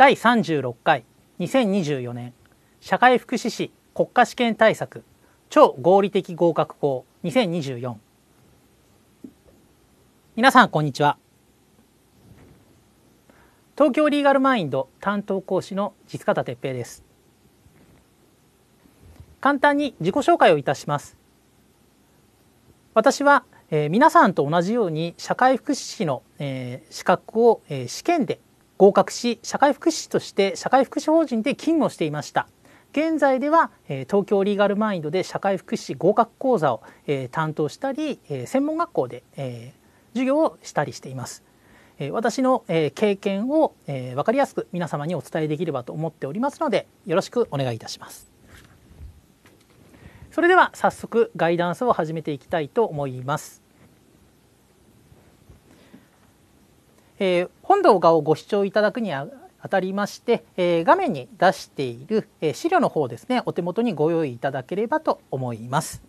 第36回2024年社会福祉士国家試験対策超合理的合格校2024皆さんこんにちは東京リーガルマインド担当講師の実方哲平です簡単に自己紹介をいたします私は、えー、皆さんと同じように社会福祉士の、えー、資格を、えー、試験で合格し社会福祉士として社会福祉法人で勤務をしていました現在では東京リーガルマインドで社会福祉士合格講座を担当したり専門学校で授業をしたりしています私の経験を分かりやすく皆様にお伝えできればと思っておりますのでよろしくお願いいたしますそれでは早速ガイダンスを始めていきたいと思いますえー、本動画をご視聴いただくにあたりまして、えー、画面に出している、え資料の方ですねお手元にご用意いただければと思います。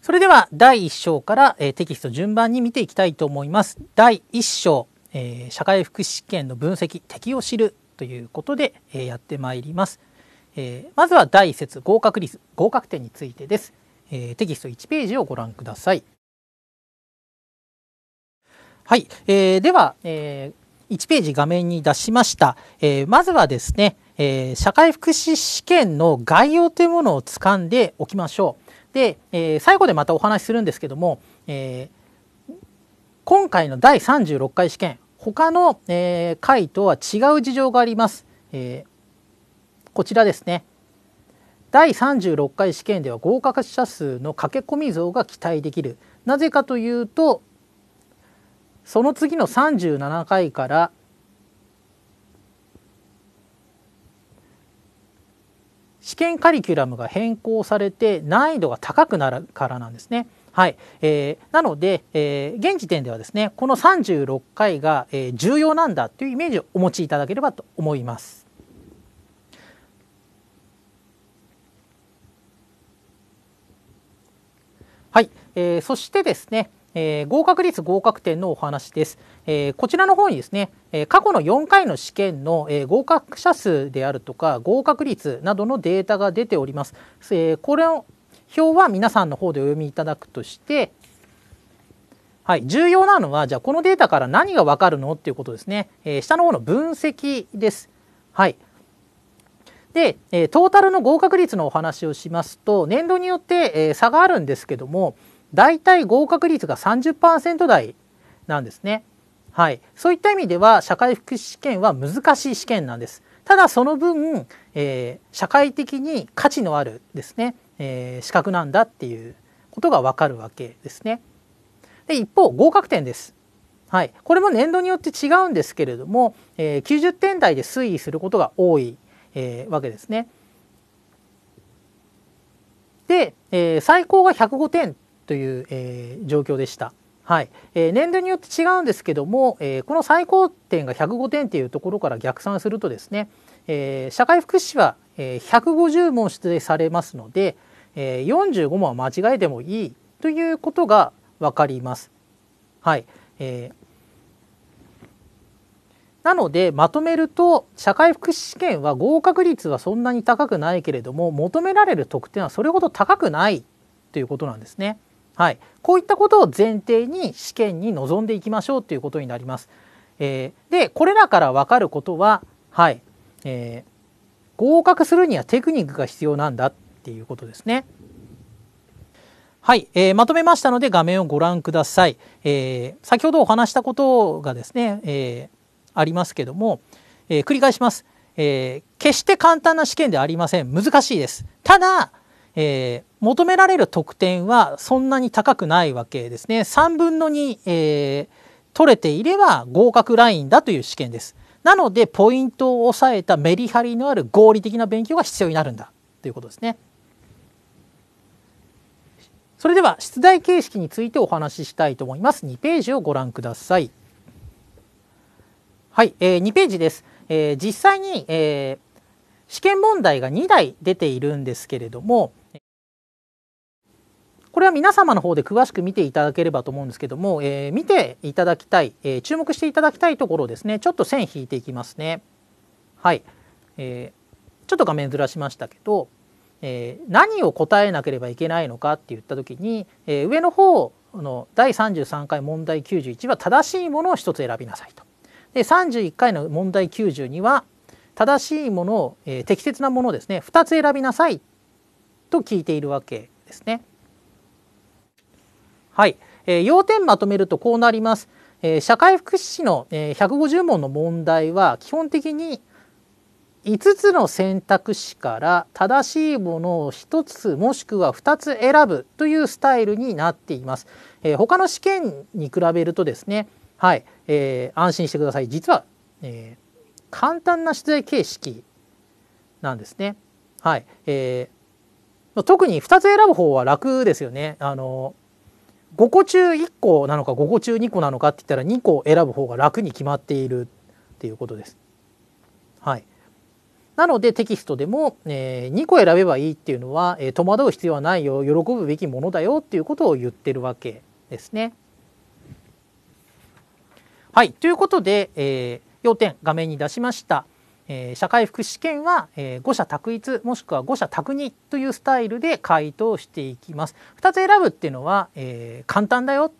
それでは第1章から、えテキスト順番に見ていきたいと思います。第1章、え社会福祉試験の分析適を知るということで、えやってまいります。えまずは第1節合格率合格点についてです、えテキスト1ページをご覧ください。はい、えー、では、えー、1ページ画面に出しました、えー、まずはですね、えー、社会福祉試験の概要というものをつかんでおきましょうで、えー、最後でまたお話しするんですけども、えー、今回の第36回試験他の、えー、回とは違う事情があります、えー、こちらですね第36回試験では合格者数の駆け込み増が期待できるなぜかというとその次の37回から試験カリキュラムが変更されて難易度が高くなるからなんですね。はいえー、なので、えー、現時点ではですねこの36回が、えー、重要なんだというイメージをお持ちいただければと思います。はい、えー、そしてですねえー、合格率合格点のお話です、えー、こちらの方にですね、えー、過去の4回の試験の、え合格者数であるとか合格率などのデータが出ております、えこれの表は皆さんの方でお読みいただくとして、はい、重要なのはじゃあこのデータから何がわかるのっていうことですね、え下の方の分析ですはいで、えトータルの合格率のお話をしますと年度によって、え差があるんですけども、大体合格率が30%台なんですね。はい、そういった意味では社会福祉試験は難しい試験なんです。ただその分、えー、社会的に価値のあるですね、えー、資格なんだっていうことがわかるわけですね。で一方合格点です。はい、これも年度によって違うんですけれども、えー、90点台で推移することが多い、えー、わけですね。で、えー、最高が105点という、えー、状況でした。はいえー、年度によって違うんですけども、えー、この最高点が105点というところから逆算するとですね、えー、社会福祉は、えー、150問出題されますので、えー、45問は間違えてもいいということが分かります。はいえー、なのでまとめると社会福祉試験は合格率はそんなに高くないけれども求められる得点はそれほど高くないということなんですね。はい、こういったことを前提に試験に臨んでいきましょうということになります。えー、でこれらから分かることは、はいえー、合格するにはテクニックが必要なんだっていうことですね。はい、えー、まとめましたので画面をご覧ください。えー、先ほどお話したことがですね、えー、ありますけども、えー、繰り返します、えー。決して簡単な試験ではありません。難しいです。ただえー、求められる得点はそんなに高くないわけですね。3分の2、えー、取れていれば合格ラインだという試験です。なのでポイントを抑えたメリハリのある合理的な勉強が必要になるんだということですね。それでは出題形式についてお話ししたいと思います。2ページをご覧ください。はい、えー、2ページです。えー、実際に、えー、試験問題が2台出ているんですけれども、これは皆様の方で詳しく見ていただければと思うんですけども、えー、見ていただきたい、えー、注目していただきたいところですねちょっと線引いていきますねはい、えー、ちょっと画面ずらしましたけど、えー、何を答えなければいけないのかって言った時に、えー、上の方の第33回問題91は正しいものを1つ選びなさいと。で31回の問題92は正しいものを、えー、適切なものをですね2つ選びなさいと聞いているわけですね。はい、えー、要点まとめるとこうなります。えー、社会福祉士の、えー、150問の問題は基本的に5つの選択肢から正しいものを1つもしくは2つ選ぶというスタイルになっています。えー、他の試験に比べるとですね、はい、えー、安心してください。実は、えー、簡単な出題形式なんですね。はい、えー、特に2つ選ぶ方は楽ですよね。あの5個中1個なのか5個中2個なのかって言ったら2個選ぶ方が楽に決まっているっていうことです。はい、なのでテキストでも、えー、2個選べばいいっていうのは、えー、戸惑う必要はないよ喜ぶべきものだよっていうことを言ってるわけですね。はいということで、えー、要点画面に出しました。えー、社会福祉試験は、えー、5社択一もしくは5社択二というスタイルで回答していきます。2つ選ぶっていうのは、えー、簡単だよ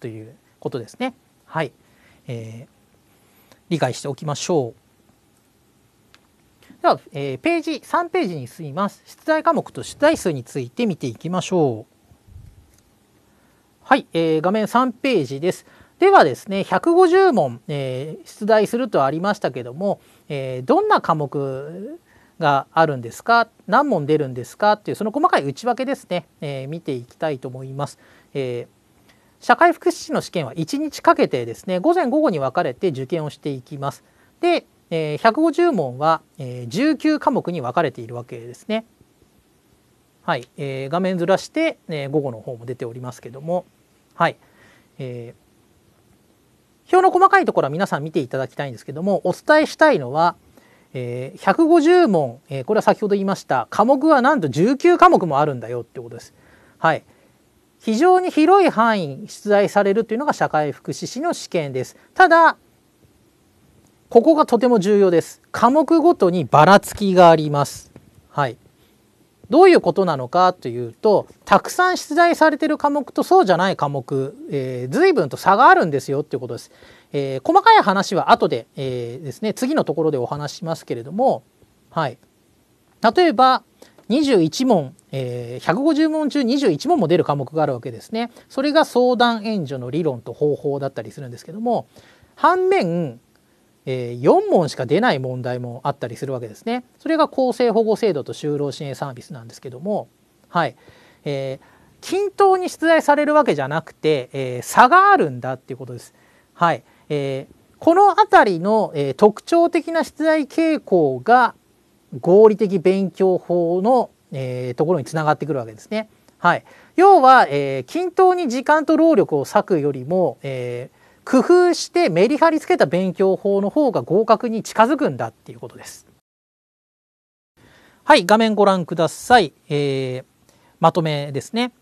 ということですね。はい、えー、理解しておきましょう。では、えー、ページ3ページに進みます。出題科目と出題数について見ていきましょう。はい、えー、画面3ページです。ではですね150問、えー、出題するとありましたけども、えー、どんな科目があるんですか何問出るんですかっていうその細かい内訳ですね、えー、見ていきたいと思います。え社会福祉士の試験は1日かけてですね午前午後に分かれて受験をしていきます。で、150問は、19科目に分かれているわけですね。はい、画面ずらして、午後の方も出ておりますけども、はい、えー表の細かいところは皆さん見ていただきたいんですけどもお伝えしたいのは、えー、150問、えー、これは先ほど言いました科目はなんと19科目もあるんだよってことです。はい、非常に広い範囲出題されるというのが社会福祉士の試験です。ただここがとても重要です。科目ごとにばらつきがあります。はい、どういうことなのかというとたくさん出題されてる科目とそうじゃない科目、えー、随分と差があるんですよっていうことです。えー、細かい話は後で、えー、ですね次のところでお話しますけれども、はい、例えば21問、えー、150問中21問も出る科目があるわけですね。それが相談援助の理論と方法だったりするんですけども反面え4問しか出ない問題もあったりするわけですね。それが更生保護制度と就労支援サービスなんですけども、はいえー、均等に出題されるわけじゃなくて、えー、差があるんだっていうことです。はいえー、この辺りの、えー、特徴的な出題傾向が合理的勉強法の、えー、ところにつながってくるわけですね。はい、要は、えー、均等に時間と労力を割くよりも、えー、工夫してメリハリつけた勉強法の方が合格に近づくんだっていうことです。はい、画面ご覧ください。えー、まとめですね。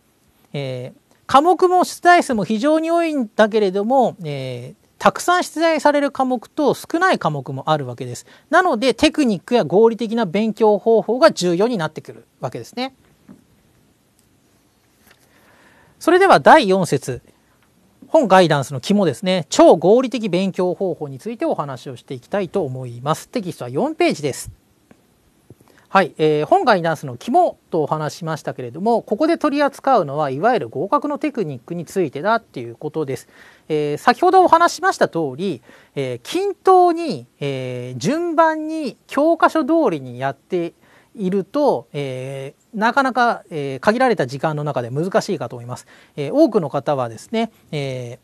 えー、科目も出題数も非常に多いんだけれども、えー、たくさん出題される科目と少ない科目もあるわけです。なのでテクニックや合理的な勉強方法が重要になってくるわけですね。それでは第4節本ガイダンスの肝ですね超合理的勉強方法についてお話をしていきたいと思いますテキストは4ページですはい、えー、本ガイダンスの肝とお話しましたけれどもここで取り扱うのはいわゆる合格のテクニックについてだっていうことです、えー、先ほどお話しました通り、えー、均等に、え順番に教科書通りにやっていると、えー、なかなか、えー、限られた時間の中で難しいかと思います。えー、多くの方はですね、え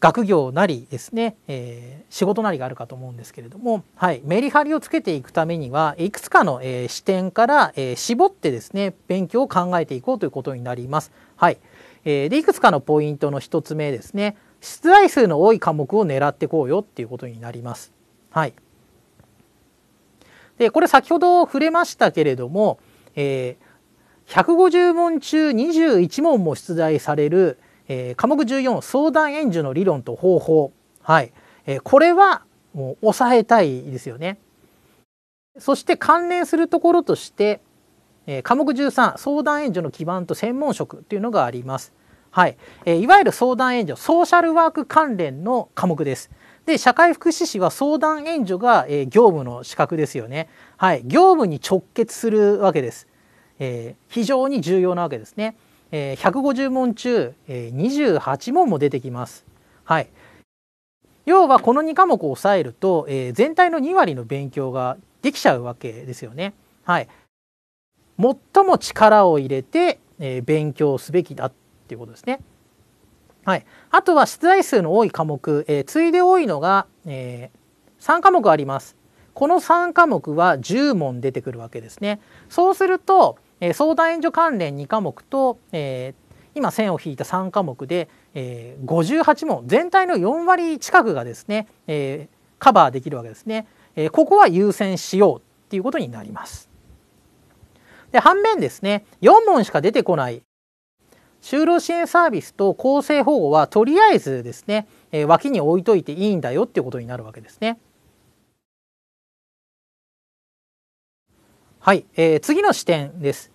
学業なりですね、え仕事なりがあるかと思うんですけれども、はい、メリハリをつけていくためにはいくつかの、え視点から、え絞ってですね勉強を考えていこうということになります。はい、えでいくつかのポイントの1つ目ですね出題数の多い科目を狙ってこうよっていうことになります。はい、でこれ先ほど触れましたけれども、えー、150問中21問も出題される、えー、科目14相談援助の理論と方法、はいえー、これはもう抑えたいですよね。そして関連するところとして、えー、科目13相談援助の基盤と専門職というのがあります。はい、えー、いわゆる相談援助ソーシャルワーク関連の科目です。で社会福祉士は相談援助が、えー、業務の資格ですよね。はい、業務に直結するわけです。えー、非常に重要なわけですね。えー、150問中、えー、28問も出てきます。はい、要はこの2科目を抑えると、えー、全体の2割の勉強ができちゃうわけですよね。はい、最も力を入れて、えー、勉強すべきだっていうことですね。はい、あとは出題数の多い科目、えー、次いで多いのが、えー、3科目あります。この3科目は10問出てくるわけですね。そうすると、えー、相談援助関連2科目と、えー、今線を引いた3科目で、えー、58問全体の4割近くがですね、えー、カバーできるわけですね。えー、ここは優先しようっていうことになります。で反面ですね4問しか出てこない就労支援サービスと更生保護はとりあえずですね、えー、脇に置いといていいんだよっていうことになるわけですね。はい、えー、次の視点です、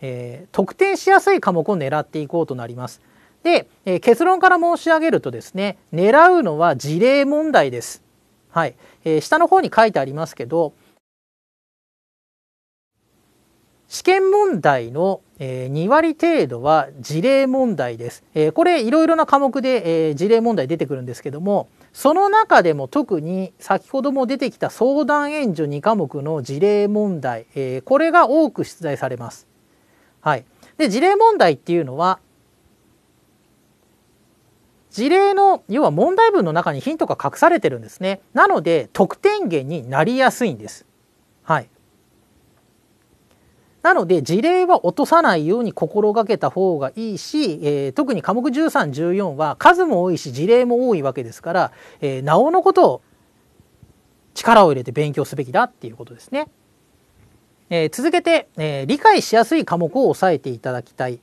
えー。得点しやすい科目を狙っていこうとなります。で、えー、結論から申し上げるとですね狙うのは事例問題です。はい、えー、下の方に書いてありますけど試験問題の2割程度は事例問題です。これいろいろな科目で事例問題出てくるんですけどもその中でも特に先ほども出てきた相談援助2科目の事例問題これが多く出題されます。はい、で事例問題っていうのは事例の要は問題文の中にヒントが隠されてるんですね。なので得点源になりやすいんです。なので事例は落とさないように心がけた方がいいし、えー、特に科目1314は数も多いし事例も多いわけですから、えー、なおのことを力を入れて勉強すべきだっていうことですね。えー、続けて、えー、理解しやすい科目を押さえていただきたい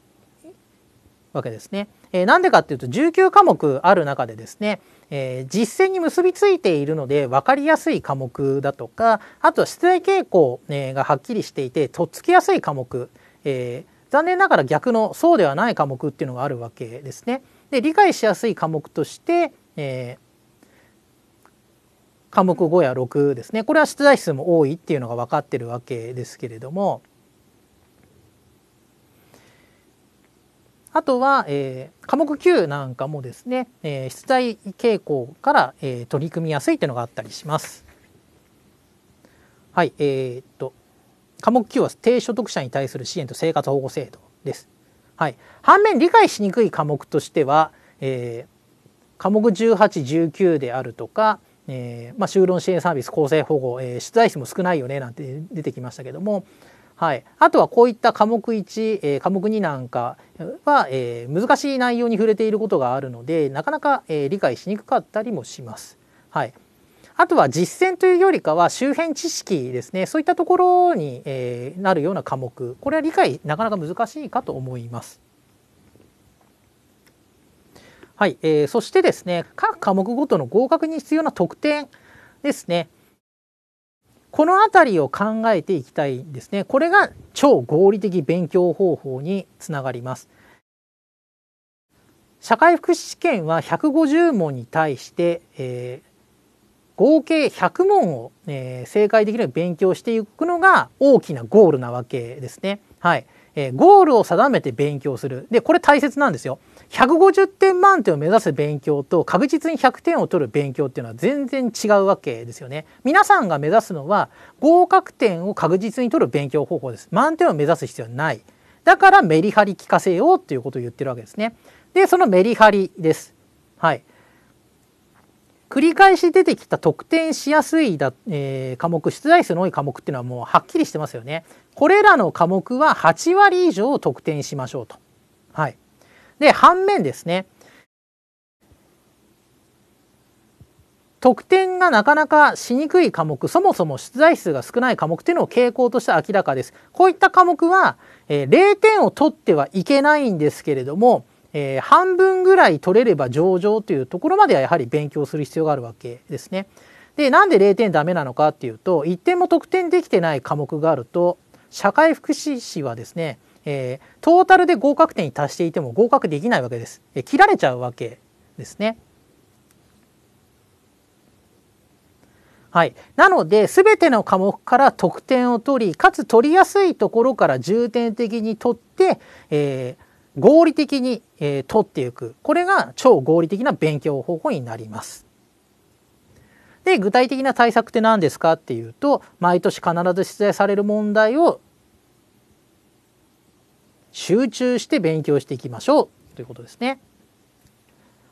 わけですね。えー、なんでかっていうと19科目ある中でですね、えー、実践に結びついているので分かりやすい科目だとかあとは出題傾向、えー、がはっきりしていてとっつきやすい科目、えー、残念ながら逆のそうではない科目っていうのがあるわけですね。で理解しやすい科目として、え科目5や6ですねこれは出題数も多いっていうのが分かってるわけですけれどもあとは、えー、科目9なんかもですね、えー、出題傾向から、えー、取り組みやすいというのがあったりします。はい、えー、っと、科目9は低所得者に対する支援と生活保護制度です。はい、反面理解しにくい科目としては、えー、科目1819であるとか、えーまあ、就労支援サービス構成保護、えー、出題数も少ないよねなんて出てきましたけども、はい、あとはこういった科目1、えー、科目2なんかは、えー、難しい内容に触れていることがあるのでなかなか、えー、理解しにくかったりもします。はい、あとは実践というよりかは周辺知識ですねそういったところに、えー、なるような科目これは理解なかなか難しいかと思います。はい、えー、そしてですね各科目ごとの合格に必要な特典ですねこの辺りを考えていきたいんですね。これが超合理的勉強方法につながります。社会福祉試験は150問に対して、えー、合計100問を、えー、正解できるように勉強していくのが大きなゴールなわけですね。はい。えゴールを定めて勉強する。で、これ大切なんですよ。150点満点を目指す勉強と確実に100点を取る勉強っていうのは全然違うわけですよね。皆さんが目指すのは合格点を確実に取る勉強方法です。満点を目指す必要はない。だからメリハリ効かせようっていうことを言ってるわけですね。で、そのメリハリです。はい。繰り返し出てきた得点しやすいだ、えー、科目出題数の多い科目っていうのはもうはっきりしてますよね。これらの科目は8割以上得点しましょうと。はい、で反面ですね得点がなかなかしにくい科目そもそも出題数が少ない科目っていうのを傾向として明らかです。こういった科目は、えー、0点を取ってはいけないんですけれどもえー、半分ぐらい取れれば上場というところまではやはり勉強する必要があるわけですね。でなんで0点ダメなのかっていうと1点も得点できてない科目があると社会福祉士はですね、えー、トータルで合格点に達していても合格できないわけです。えー、切られちゃうわけですね。はい、なので全ての科目から得点を取りかつ取りやすいところから重点的に取って、えー、合理的に、えー、取っていくこれが超合理的な勉強方法になります。で具体的な対策って何ですかっていうと毎年必ず出題される問題を集中して勉強していきましょうということですね。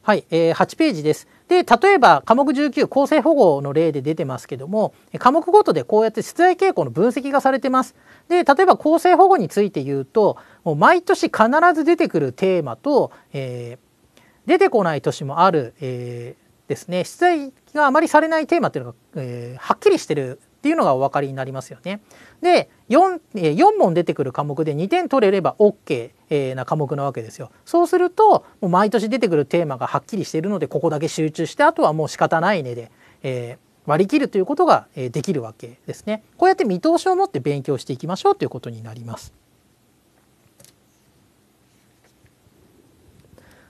はい、8ページです。で例えば科目19構成保護の例で出てますけども科目ごとでこうやって出題傾向の分析がされてます。で例えば構成保護について言うともう毎年必ず出てくるテーマと、えー、出てこない年もある、えー、ですね出題があまりされないテーマっていうのが、えー、はっきりしてるっていうのがお分かりになりますよね。で 4, 4問出てくる科目で2点取れれば OK な科目なわけですよ。そうするともう毎年出てくるテーマがはっきりしているのでここだけ集中してあとはもう仕方ないねで、えー、割り切るということができるわけですね。こうやって見通しを持って勉強していきましょうということになります。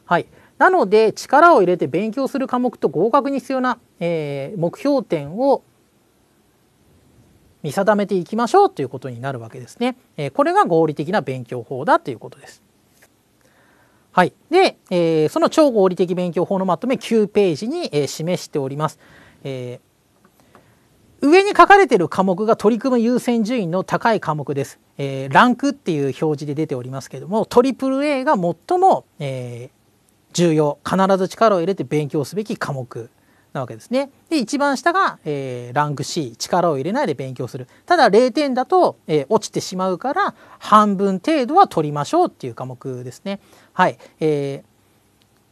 はい、なので力を入れて勉強する科目と合格に必要な、えー、目標点を見定めていきましょうということになるわけですね。えこれが合理的な勉強法だということです。はい、で、えー、その超合理的勉強法のまとめ9ページに、えー、示しております、えー、上に書かれている科目が取り組む優先順位の高い科目です、えー、ランクっていう表示で出ておりますけれども AAA が最も、えー、重要必ず力を入れて勉強すべき科目なわけですね。で一番下が、えー、ランク C 力を入れないで勉強するただ0点だと、えー、落ちてしまうから半分程度は取りましょうっていう科目ですね。はいえー、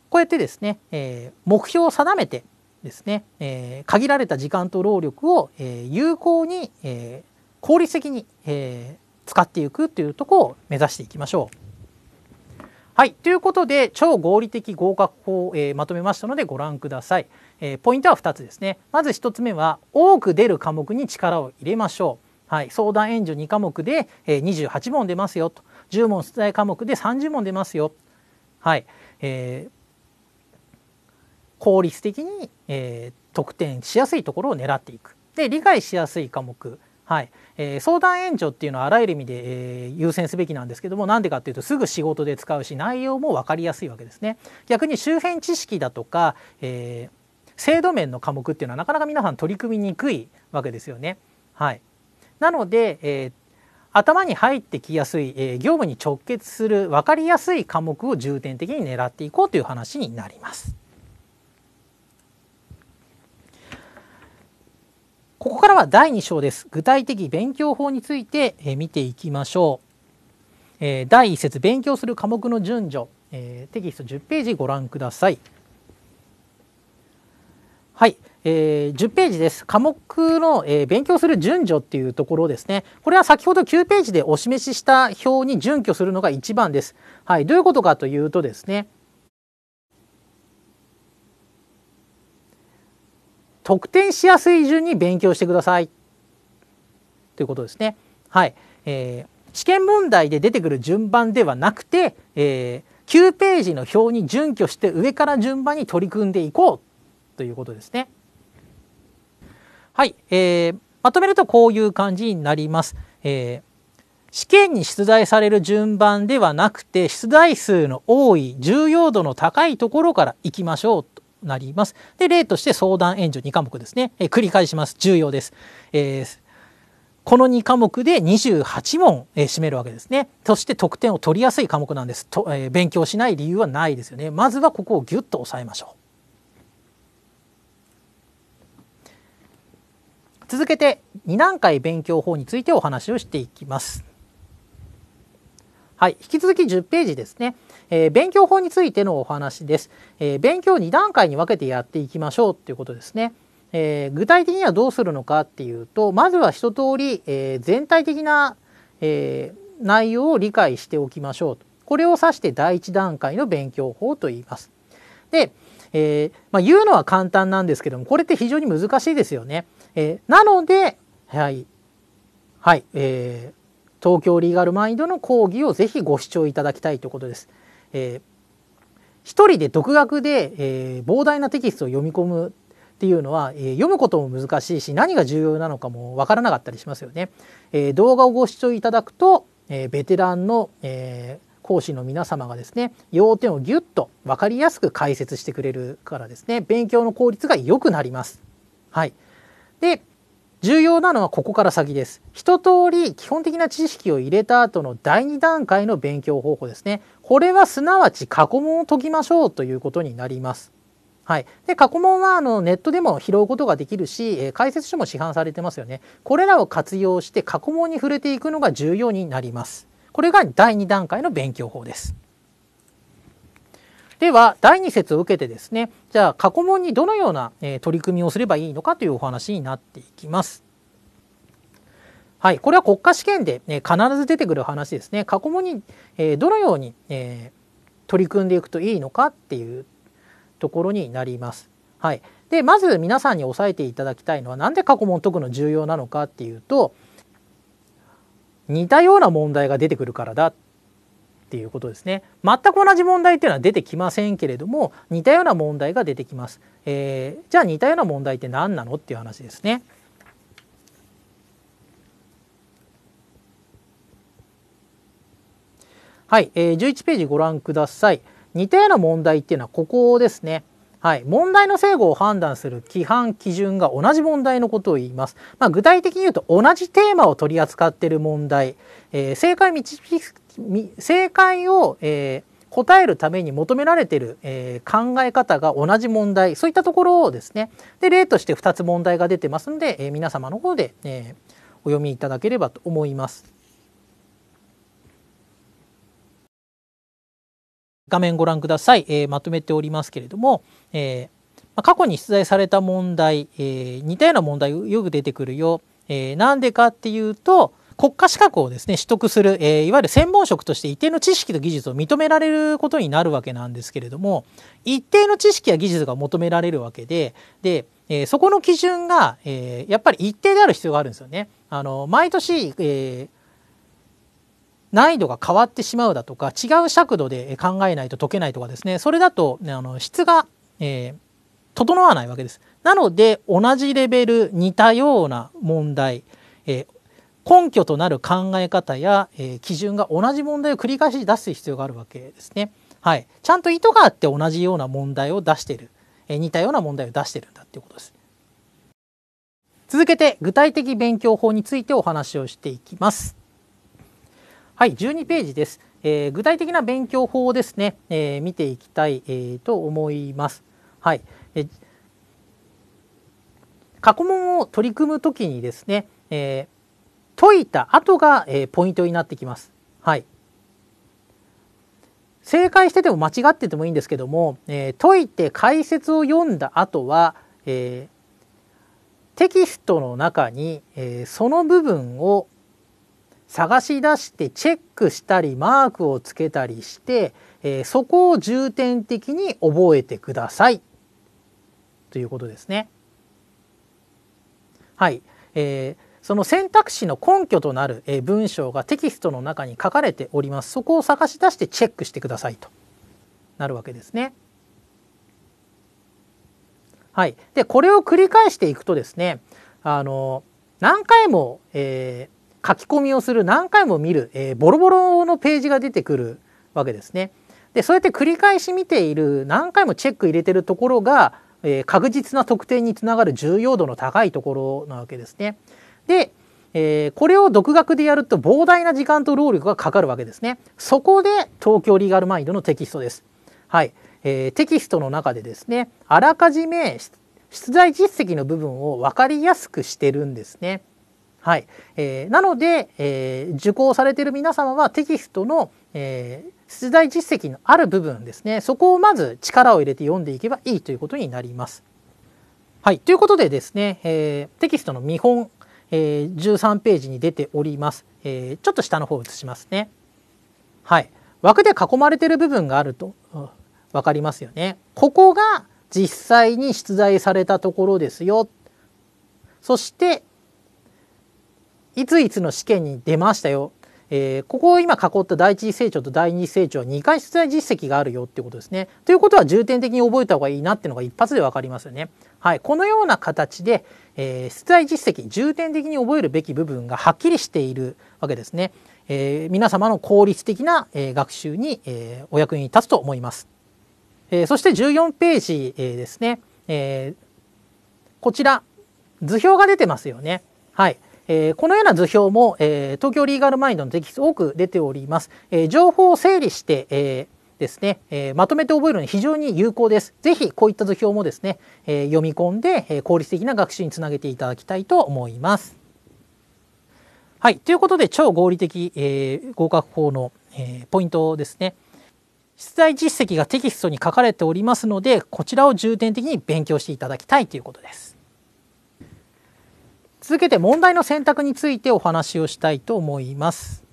こうやってですね、えー、目標を定めてですね、えー、限られた時間と労力を、えー、有効に、えー、効率的に、えー、使っていくというとこを目指していきましょう。はいということで超合理的合格法を、えー、まとめましたのでご覧ください。えー、ポイントは2つですねまず1つ目は多く出る科目に力を入れましょう。はい、相談援助2科目で、えー、28問出ますよと10問出題科目で30問出ますよ、はいえー、効率的に、えー、得点しやすいところを狙っていくで理解しやすい科目はいえー、相談援助っていうのはあらゆる意味で、えー、優先すべきなんですけどもなんでかっていうとすぐ仕事で使うし内容も分かりやすいわけですね。逆に周辺知識だとか、えー制度面の科目っていうのはなかなか皆さん取り組みにくいわけですよね。はい、なので、えー、頭に入ってきやすい、えー、業務に直結する分かりやすい科目を重点的に狙っていこうという話になります。ここからは第2章です。具体的勉強法について、えー、見ていきましょう。えー、第1節勉強する科目の順序、えー、テキスト10ページご覧ください。はい、えー、10ページです。科目の、えー、勉強する順序っていうところですね。これは先ほど9ページでお示しした表に準拠するのが一番です。はい、どういうことかというとですね、得点しやすい順に勉強してくださいということですね。はい、えー、試験問題で出てくる順番ではなくて、えー、9ページの表に準拠して上から順番に取り組んでいこうということですね。はい、えー、まとめるとこういう感じになります。えー試験に出題される順番ではなくて出題数の多い重要度の高いところから行きましょうとなります。で例として相談援助2科目ですね、え繰り返します重要です。えー、この2科目で28問、えー、占めるわけですね。そして得点を取りやすい科目なんですと、え勉強しない理由はないですよね。まずはここをギュッと押さえましょう。続けて2段階勉強法についてお話をしていきます。はい、引き続き10ページですね、えー、勉強法についてのお話です、えー、勉強2段階に分けてやっていきましょうっていうことですね。えー、具体的にはどうするのかっていうとまずは一通り、え全体的な、え内容を理解しておきましょうとこれを指して第1段階の勉強法と言います。で、えまあ、言うのは簡単なんですけどもこれって非常に難しいですよね。えー、なので、はい、はい、えー、東京リーガルマインドの講義をぜひご視聴いただきたいということです。えー、一人で独学で、えー、膨大なテキストを読み込むっていうのは、えー、読むことも難しいし何が重要なのかもわからなかったりしますよね。えー、動画をご視聴いただくと、えー、ベテランの、えー、講師の皆様がですね要点をぎゅっと分かりやすく解説してくれるからですね勉強の効率が良くなります。はい、で重要なのはここから先です。一通り基本的な知識を入れた後の第2段階の勉強方法ですね。これはすなわち過去問を解きましょうということになります。はい、で過去問はあのネットでも拾うことができるし、えー、解説書も市販されてますよね。これらを活用して過去問に触れていくのが重要になります。これが第二段階の勉強法です。では第2節を受けてですねじゃあ過去問にどのような、取り組みをすればいいのかというお話になっていきます。はい、これは国家試験で、必ず出てくる話ですね。過去問に、どのように、取り組んでいくといいのかっていうところになります。はい、でまず皆さんに押さえていただきたいのは何で過去問解くの重要なのかっていうと似たような問題が出てくるからだっっていうことですね全く同じ問題っていうのは出てきませんけれども似たような問題が出てきます、えー、じゃあ似たような問題って何なのっていう話ですねはい、えー、11ページご覧ください似たような問題っていうのはここですねはい、問題の正誤を判断する規範基準が同じ問題のことを言います。まあ、具体的に言うと同じテーマを取り扱っている問題、えー、正解導正解を、えー、答えるために求められている、えー、考え方が同じ問題そういったところをですねで例として2つ問題が出てますんで、えー、皆様の方で、えー、お読みいただければと思います。画面ご覧ください、えー、まとめておりますけれども、えー、過去に出題された問題、えー、似たような問題よく出てくるよ、えー、なんでかっていうと、国家資格をですね、取得する、えー、いわゆる専門職として一定の知識と技術を認められることになるわけなんですけれども、一定の知識や技術が求められるわけで、で、えー、そこの基準が、えー、やっぱり一定である必要があるんですよね。あの、毎年、えー、難易度が変わってしまうだとか違う尺度で考えないと解けないとかですねそれだとあの質が、えー、整わないわけですなので同じレベル似たような問題、えー、根拠となる考え方や、えー、基準が同じ問題を繰り返し出す必要があるわけですね。はい、ちゃんと意図があって同じような問題を出している、えー、似たような問題を出しているんだっていうことです。続けて具体的勉強法についてお話をしていきます。はい、12ページです。えー、具体的な勉強法をですね、えー、見ていきたい、えー、と思います。はい、え過去問を取り組むときにですね、えー解いた後が、えー、ポイントになってきます。はい。正解してても間違っててもいいんですけども、えー、解いて解説を読んだ後は、えー、テキストの中に、えー、その部分を探し出してチェックしたりマークをつけたりして、えー、そこを重点的に覚えてくださいということですね。はい、えー、その選択肢の根拠となる文章がテキストの中に書かれておりますそこを探し出してチェックしてくださいとなるわけですね。はい、でこれを繰り返していくとですねあの何回も、えー、書き込みをする何回も見る、えー、ボロボロのページが出てくるわけですね。でそうやって繰り返し見ている何回もチェック入れてるところが、えー、確実な特定につながる重要度の高いところなわけですね。で、えー、これを独学でやると膨大な時間と労力がかかるわけですね。そこで東京リーガルマインドのテキストです。はい、えー、テキストの中でですね、あらかじめ出題実績の部分を分かりやすくしてるんですね。はい、えー、なので、えー、受講されてる皆様はテキストの、えー、出題実績のある部分ですねそこをまず力を入れて読んでいけばいいということになります。はいということでですね、えー、テキストの見本えー、13ページに出ております、えー、ちょっと下の方を移しますねはい枠で囲まれてる部分があると、うん、分かりますよねここが実際に出題されたところですよそしていついつの試験に出ましたよえー、ここを今囲った第一成長と第二成長は2回出題実績があるよってことですね。ということは重点的に覚えた方がいいなっていうのが一発で分かりますよね。はい、このような形で、えー、出題実績重点的に覚えるべき部分がはっきりしているわけですね。えー、皆様の効率的な、えー、学習に、えー、お役に立つと思います。えー、そして14ページ、えー、ですね、えー、こちら図表が出てますよね。はい。えー、このような図表も、えー、東京リーガルマインドのテキスト多く出ております。えー、情報を整理して、えーですね、えー、まとめて覚えるのに非常に有効です。ぜひこういった図表もですね、えー、読み込んで、えー、効率的な学習につなげていただきたいと思います。はい、ということで超合理的、えー、合格法の、えー、ポイントですね。出題実績がテキストに書かれておりますのでこちらを重点的に勉強していただきたいということです。続けて問題の選択についてお話をしたいと思います。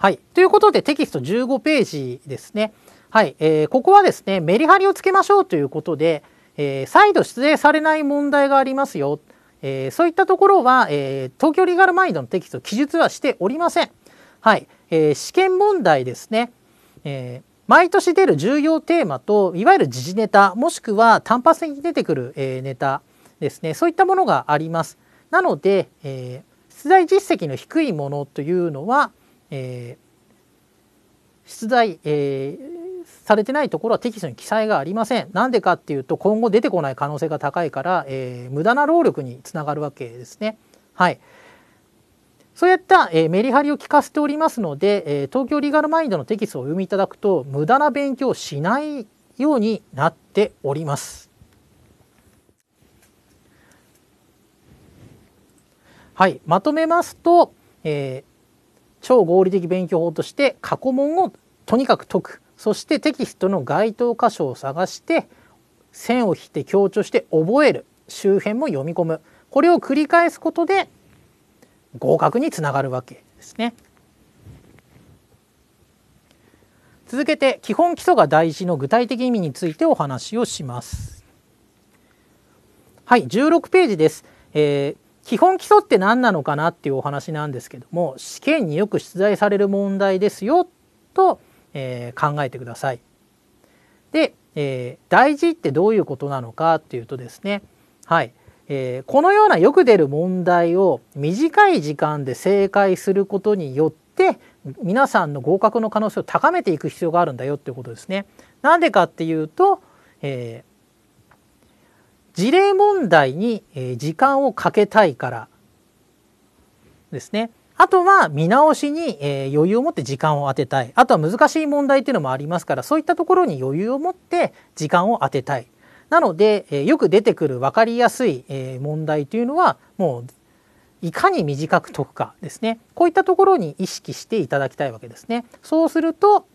はい。ということで、テキスト15ページですね。はい。えー、ここはですね、メリハリをつけましょうということで、えー、再度出題されない問題がありますよ。えー、そういったところは、えー、東京リガルマインドのテキスト記述はしておりません。はい。えー、試験問題ですね。えー、毎年出る重要テーマといわゆる時事ネタもしくは単発的に出てくる、えー、ネタですねそういったものがあります。なので、えー、出題実績の低いものというのは、えー、出題、えー、されてないところはテキストに記載がありません。なんでかっていうと今後出てこない可能性が高いから、えー、無駄な労力につながるわけですね。はい。そういった、えー、メリハリを聞かせておりますので、えー、東京リーガルマインドのテキストをお読みいただくと無駄な勉強しないようになっております。はい、まとめますと、えー超合理的勉強法として過去問をとにかく解くそしてテキストの該当箇所を探して線を引いて強調して覚える周辺も読み込むこれを繰り返すことで合格につながるわけですね。続けて基本基礎が大事の具体的意味についてお話をします。はい16ページです。えー基本基礎って何なのかなっていうお話なんですけども試験によく出題される問題ですよと、えー、考えてください。で、えー、大事ってどういうことなのかっていうとですねはい、えー、このようなよく出る問題を短い時間で正解することによって皆さんの合格の可能性を高めていく必要があるんだよっていうことですね。なんでかっていうと、えー事例問題に時間をかけたいからですね。あとは見直しに余裕を持って時間を当てたい。あとは難しい問題っていうのもありますから、そういったところに余裕を持って時間を当てたい。なので、よく出てくる分かりやすい問題というのは、もういかに短く解くかですね。こういったところに意識していただきたいわけですね。そうすると、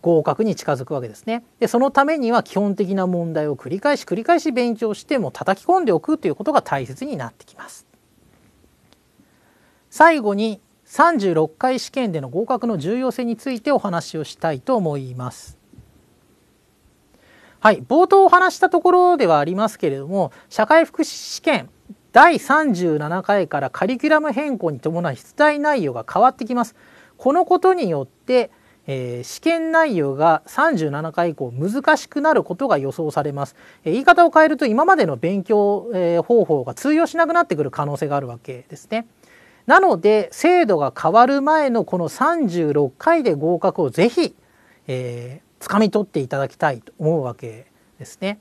合格に近づくわけですねでそのためには基本的な問題を繰り返し繰り返し勉強しても叩き込んでおくということが大切になってきます最後に36回試験での合格の重要性についてお話をしたいと思いますはい冒頭お話したところではありますけれども社会福祉試験第37回からカリキュラム変更に伴い出題内容が変わってきますこのことによってえー、試験内容が37回以降難しくなることが予想されます、えー、言い方を変えると今までの勉強、えー、方法が通用しなくなってくる可能性があるわけですねなので制度が変わる前のこの36回で合格をぜひ、えー、掴み取っていただきたいと思うわけですね。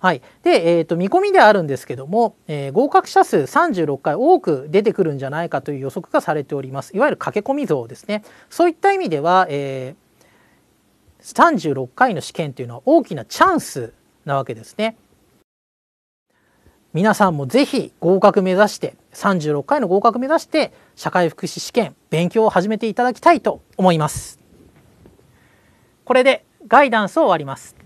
はい。で、えっ、ー、と、見込みであるんですけども、えー、合格者数36回多く出てくるんじゃないかという予測がされております。いわゆる駆け込み像ですね。そういった意味では、えー、36回の試験というのは大きなチャンスなわけですね。皆さんもぜひ合格目指して、36回の合格目指して、社会福祉試験、勉強を始めていただきたいと思います。これでガイダンスを終わります。